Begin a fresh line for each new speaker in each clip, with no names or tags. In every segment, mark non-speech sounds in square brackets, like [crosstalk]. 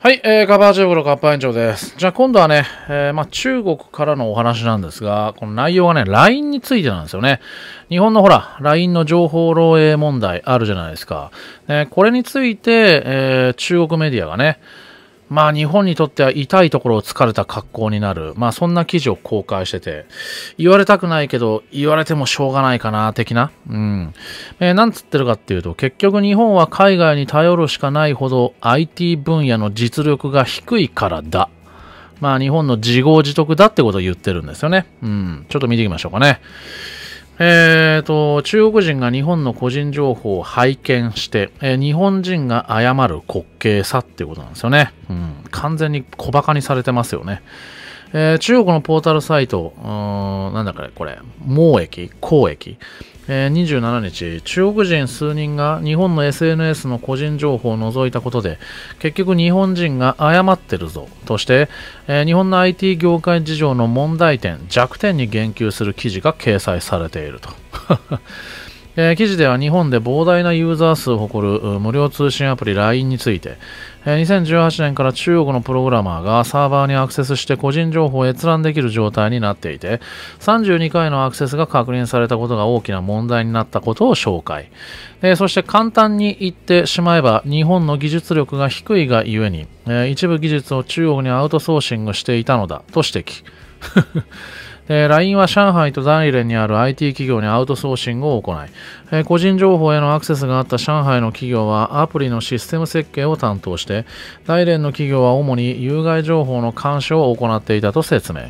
はい、えー、カバー15のカッパ園長です。じゃあ今度はね、えー、まあ、中国からのお話なんですが、この内容がね、LINE についてなんですよね。日本のほら、LINE の情報漏洩問題あるじゃないですか。ね、これについて、えー、中国メディアがね、まあ日本にとっては痛いところを疲れた格好になる。まあそんな記事を公開してて、言われたくないけど、言われてもしょうがないかな、的な。うん。えー、なんつってるかっていうと、結局日本は海外に頼るしかないほど IT 分野の実力が低いからだ。まあ日本の自業自得だってことを言ってるんですよね。うん。ちょっと見ていきましょうかね。えーと、中国人が日本の個人情報を拝見して、えー、日本人が謝る滑稽さっていうことなんですよね。うん、完全に小馬鹿にされてますよね。えー、中国のポータルサイト、なんだかこれ、盲駅、公駅、えー、27日、中国人数人が日本の SNS の個人情報を除いたことで、結局日本人が誤ってるぞとして、えー、日本の IT 業界事情の問題点、弱点に言及する記事が掲載されていると。[laughs] えー、記事では日本で膨大なユーザー数を誇る無料通信アプリ LINE について、えー、2018年から中国のプログラマーがサーバーにアクセスして個人情報を閲覧できる状態になっていて、32回のアクセスが確認されたことが大きな問題になったことを紹介。そして簡単に言ってしまえば、日本の技術力が低いがゆえに、一部技術を中国にアウトソーシングしていたのだと指摘。[laughs] え LINE は上海と大連にある IT 企業にアウトソーシングを行い、えー、個人情報へのアクセスがあった上海の企業はアプリのシステム設計を担当して、大連の企業は主に有害情報の監視を行っていたと説明。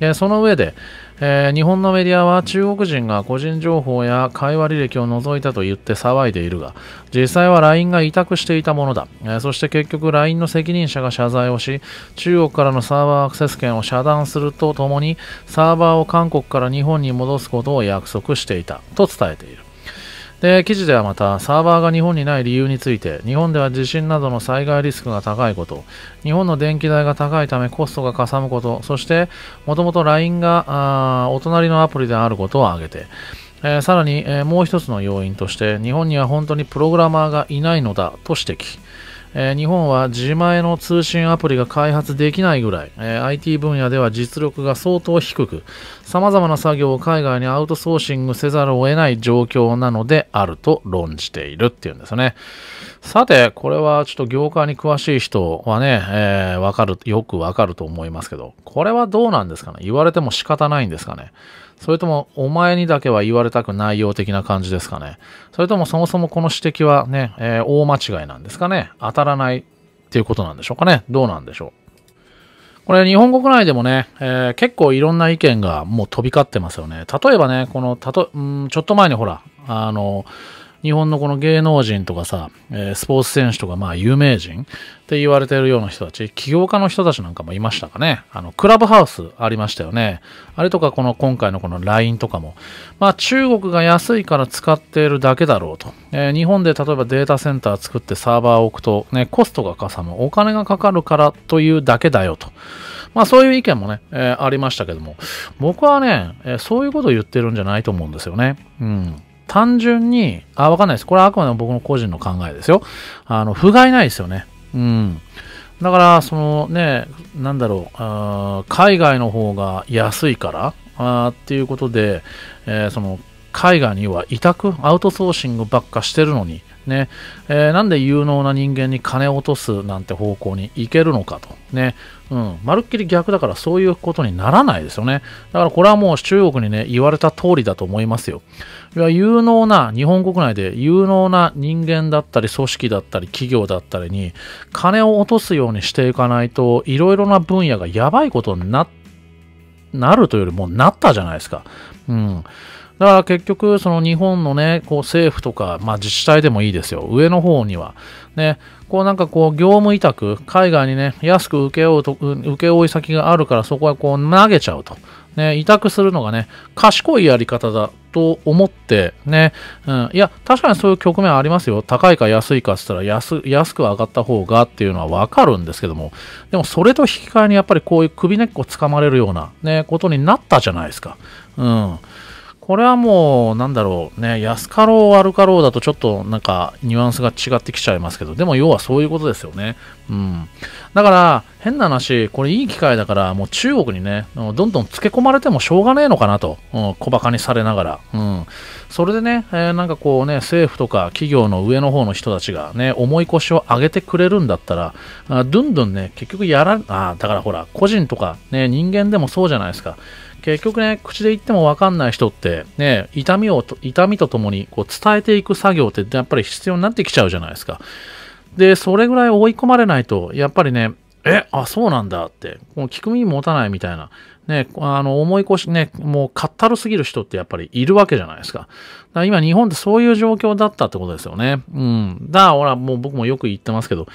えー、その上で、えー、日本のメディアは中国人が個人情報や会話履歴を除いたと言って騒いでいるが実際は LINE が委託していたものだ、えー、そして結局 LINE の責任者が謝罪をし中国からのサーバーアクセス権を遮断するとともにサーバーを韓国から日本に戻すことを約束していたと伝えているで、記事ではまた、サーバーが日本にない理由について、日本では地震などの災害リスクが高いこと、日本の電気代が高いためコストがかさむこと、そして、もともと LINE がお隣のアプリであることを挙げて、えー、さらに、えー、もう一つの要因として、日本には本当にプログラマーがいないのだと指摘。えー、日本は自前の通信アプリが開発できないぐらい、えー、IT 分野では実力が相当低く、様々な作業を海外にアウトソーシングせざるを得ない状況なのであると論じているっていうんですね。さて、これはちょっと業界に詳しい人はね、えー、わかる、よくわかると思いますけど、これはどうなんですかね言われても仕方ないんですかねそれとも、お前にだけは言われたくないよう的な感じですかね。それとも、そもそもこの指摘はね、えー、大間違いなんですかね。当たらないっていうことなんでしょうかね。どうなんでしょう。これ、日本国内でもね、えー、結構いろんな意見がもう飛び交ってますよね。例えばね、この、たと、んちょっと前にほら、あの、日本のこの芸能人とかさ、えスポーツ選手とか、まあ、有名人って言われてるような人たち、起業家の人たちなんかもいましたかね。あの、クラブハウスありましたよね。あれとか、この今回のこの LINE とかも、まあ、中国が安いから使っているだけだろうと。えー、日本で例えばデータセンター作ってサーバーを置くと、ね、コストがかさむ、お金がかかるからというだけだよと。まあ、そういう意見もね、えー、ありましたけども、僕はね、えー、そういうことを言ってるんじゃないと思うんですよね。うん。単純に、あ、わかんないです。これはあくまでも僕の個人の考えですよ。あの、不甲斐ないですよね。うん。だから、そのね、なんだろうあ、海外の方が安いからあっていうことで、えー、その海外には委託、アウトソーシングばっかしてるのに、ねえー、なんで有能な人間に金を落とすなんて方向に行けるのかと、ねうん、まるっきり逆だからそういうことにならないですよね。だからこれはもう中国にね、言われた通りだと思いますよ。いや、有能な、日本国内で有能な人間だったり、組織だったり、企業だったりに、金を落とすようにしていかないと、いろいろな分野がやばいことになっなるというよりもなったじゃないですか。うん。だから結局、その日本のね、こう政府とか、まあ自治体でもいいですよ。上の方には。ね、こうなんかこう業務委託、海外にね、安く請け負うと、請負先があるからそこはこう投げちゃうと。ね、委託するのがね、賢いやり方だと思って、ね、うん、いや、確かにそういう局面ありますよ。高いか安いかって言ったら安、安く上がった方がっていうのはわかるんですけども、でもそれと引き換えにやっぱりこういう首根っこつかまれるような、ね、ことになったじゃないですか。うん。これはもう、なんだろうね、安かろう悪かろうだとちょっとなんかニュアンスが違ってきちゃいますけど、でも要はそういうことですよね。うん。だから、変な話、これいい機会だから、もう中国にね、どんどん付け込まれてもしょうがねえのかなと、うん、小馬鹿にされながら。うん。それでね、えー、なんかこうね、政府とか企業の上の方の人たちがね、重い腰を上げてくれるんだったら、あどんどんね、結局やら、あだからほら、個人とかね、人間でもそうじゃないですか。結局ね、口で言ってもわかんない人って、ね、痛みを、痛みとともにこう伝えていく作業ってやっぱり必要になってきちゃうじゃないですか。で、それぐらい追い込まれないと、やっぱりね、え、あ、そうなんだって、もう聞く耳持たないみたいな、ね、あの、思い越しね、もうかったるすぎる人ってやっぱりいるわけじゃないですか。だから今日本ってそういう状況だったってことですよね。うん。だから、ほら、もう僕もよく言ってますけど、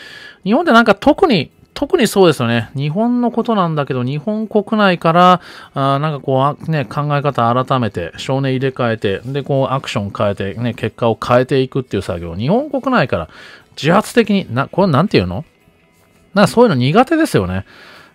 日本ってなんか特に、特にそうですよね。日本のことなんだけど、日本国内から、あなんかこう、ね、考え方改めて、少年入れ替えて、で、こう、アクション変えて、ね、結果を変えていくっていう作業、日本国内から自発的に、な、これなんて言うのかそういうの苦手ですよね。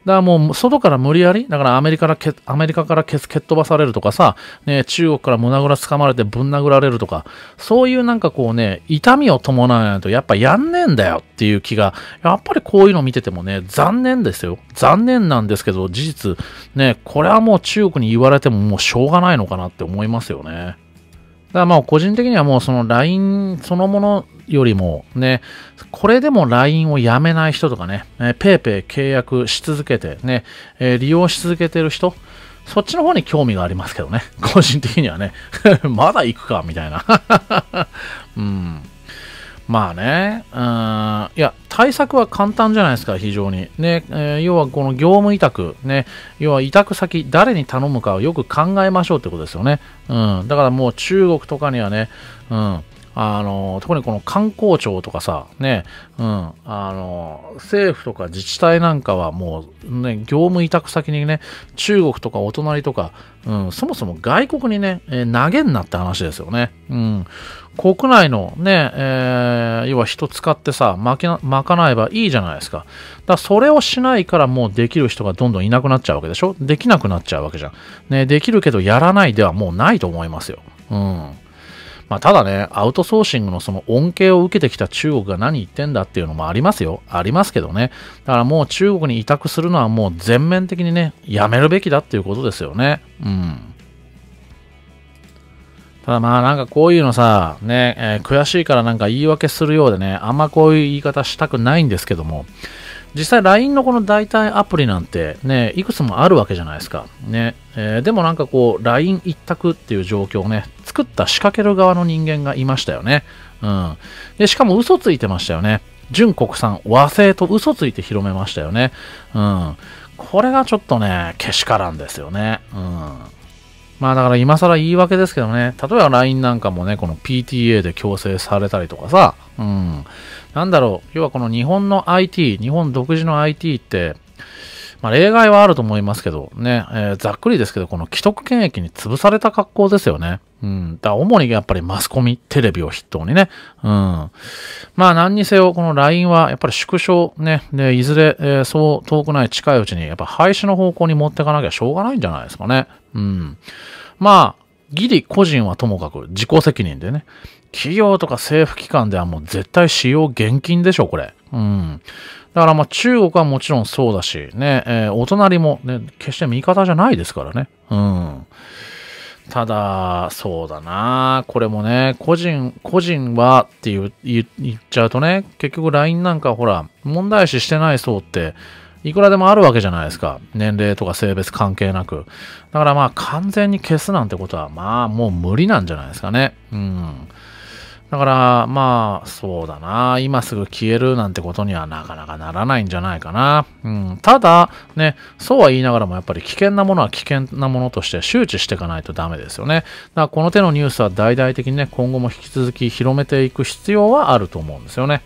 だからもう外から無理やり、だからアメリカからけ、アメリカから蹴っ飛ばされるとかさ、ね、中国から胸ぐらつかまれてぶん殴られるとか、そういうなんかこうね、痛みを伴わないとやっぱやんねえんだよっていう気が、やっぱりこういうの見ててもね、残念ですよ。残念なんですけど、事実、ね、これはもう中国に言われてももうしょうがないのかなって思いますよね。だからまあ個人的にはもうその LINE そのものよりもね、これでも LINE をやめない人とかね、えー、ペイペイ契約し続けてね、えー、利用し続けてる人、そっちの方に興味がありますけどね。個人的にはね。[laughs] まだ行くか、みたいな。[laughs] うん。まあね、うん、いや、対策は簡単じゃないですか、非常に。ね、えー、要はこの業務委託、ね、要は委託先、誰に頼むかをよく考えましょうってことですよね。うん、だからもう中国とかにはね、うん、あの、特にこの観光庁とかさ、ね、うん、あの、政府とか自治体なんかはもう、ね、業務委託先にね、中国とかお隣とか、うん、そもそも外国にね、えー、投げんなって話ですよね。うん。国内のね、えー、要は人使ってさ、まけまかないばいいじゃないですか。だからそれをしないからもうできる人がどんどんいなくなっちゃうわけでしょできなくなっちゃうわけじゃん。ね、できるけどやらないではもうないと思いますよ。うん。まあ、ただね、アウトソーシングのその恩恵を受けてきた中国が何言ってんだっていうのもありますよ。ありますけどね。だからもう中国に委託するのはもう全面的にね、やめるべきだっていうことですよね。うん。ただまあなんかこういうのさ、ね、えー、悔しいからなんか言い訳するようでね、あんまこういう言い方したくないんですけども、実際 LINE のこの代替アプリなんてね、いくつもあるわけじゃないですか。ね。えー、でもなんかこう、LINE 一択っていう状況をね、作った仕掛ける側の人間がいましたよね。うん。で、しかも嘘ついてましたよね。純国産和製と嘘ついて広めましたよね。うん。これがちょっとね、けしからんですよね。うん。まあだから今更言い訳ですけどね、例えば LINE なんかもね、この PTA で強制されたりとかさ、うん、なんだろう、要はこの日本の IT、日本独自の IT って、まあ、例外はあると思いますけど、ね、えー、ざっくりですけど、この既得権益に潰された格好ですよね。うん。だ主にやっぱりマスコミ、テレビを筆頭にね。うん。まあ何にせよ、この LINE はやっぱり縮小ね。で、いずれ、えー、そう遠くない近いうちに、やっぱ廃止の方向に持っていかなきゃしょうがないんじゃないですかね。うん。まあ、ギリ個人はともかく自己責任でね。企業とか政府機関ではもう絶対使用厳禁でしょ、これ。うん。だからまあ中国はもちろんそうだし、ね、えー、お隣もね、決して味方じゃないですからね。うん。ただ、そうだなこれもね、個人、個人はっていう言っちゃうとね、結局 LINE なんかほら、問題視してない層って、いくらでもあるわけじゃないですか。年齢とか性別関係なく。だからまあ完全に消すなんてことは、まあもう無理なんじゃないですかね。うん。だから、まあ、そうだな。今すぐ消えるなんてことにはなかなかならないんじゃないかな。うん。ただ、ね、そうは言いながらも、やっぱり危険なものは危険なものとして周知していかないとダメですよね。だから、この手のニュースは大々的にね、今後も引き続き広めていく必要はあると思うんですよね。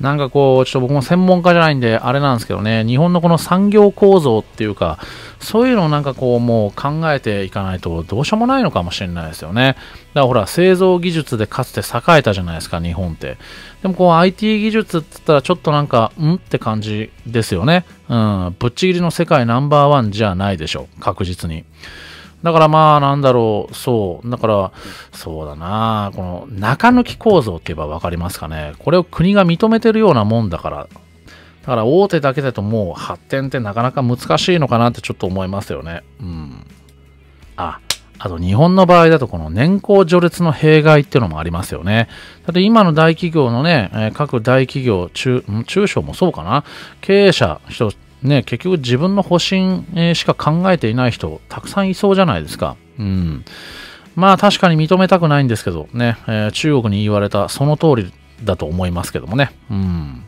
なんかこう、ちょっと僕も専門家じゃないんで、あれなんですけどね、日本のこの産業構造っていうか、そういうのをなんかこう、もう考えていかないと、どうしようもないのかもしれないですよね。だからほら、製造技術でかつて栄えたじゃないですか、日本って。でもこう、IT 技術って言ったら、ちょっとなんか、んって感じですよね。うん、ぶっちぎりの世界ナンバーワンじゃないでしょ、確実に。だからまあなんだろう、そう。だから、そうだな、この中抜き構造って言えば分かりますかね。これを国が認めてるようなもんだから。だから大手だけだともう発展ってなかなか難しいのかなってちょっと思いますよね。うん。あ、あと日本の場合だとこの年功序列の弊害っていうのもありますよね。だって今の大企業のね、各大企業、中、中小もそうかな。経営者、人、ね、結局自分の保身しか考えていない人、たくさんいそうじゃないですか。うん。まあ確かに認めたくないんですけどね、えー、中国に言われたその通りだと思いますけどもね。うん。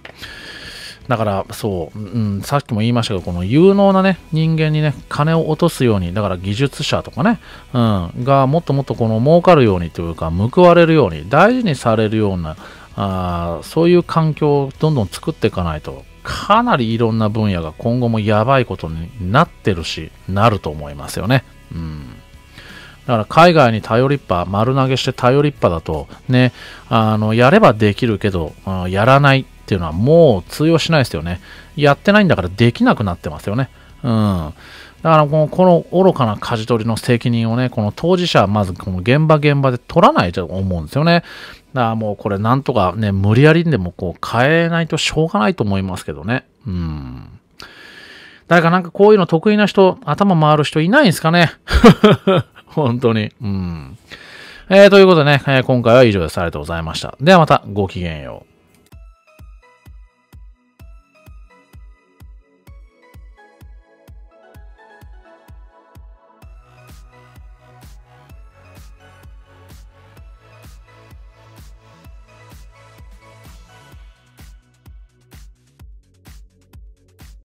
だからそう、うん、さっきも言いましたけど、この有能なね、人間にね、金を落とすように、だから技術者とかね、うん、がもっともっとこの儲かるようにというか、報われるように、大事にされるような、あそういう環境をどんどん作っていかないと、かなりいろんな分野が今後もやばいことになってるし、なると思いますよね。うん。だから海外に頼りっぱ、丸投げして頼りっぱだと、ね、あの、やればできるけど、やらないっていうのはもう通用しないですよね。やってないんだからできなくなってますよね。うん。だからこの、この愚かな舵取りの責任をね、この当事者はまずこの現場現場で取らないと思うんですよね。だからもうこれなんとかね、無理やりにでもこう変えないとしょうがないと思いますけどね。うん。誰かなんかこういうの得意な人、頭回る人いないんですかね [laughs] 本当に。うん。えー、ということでね、えー、今回は以上です。ありがとうございました。ではまた、ごきげんよう。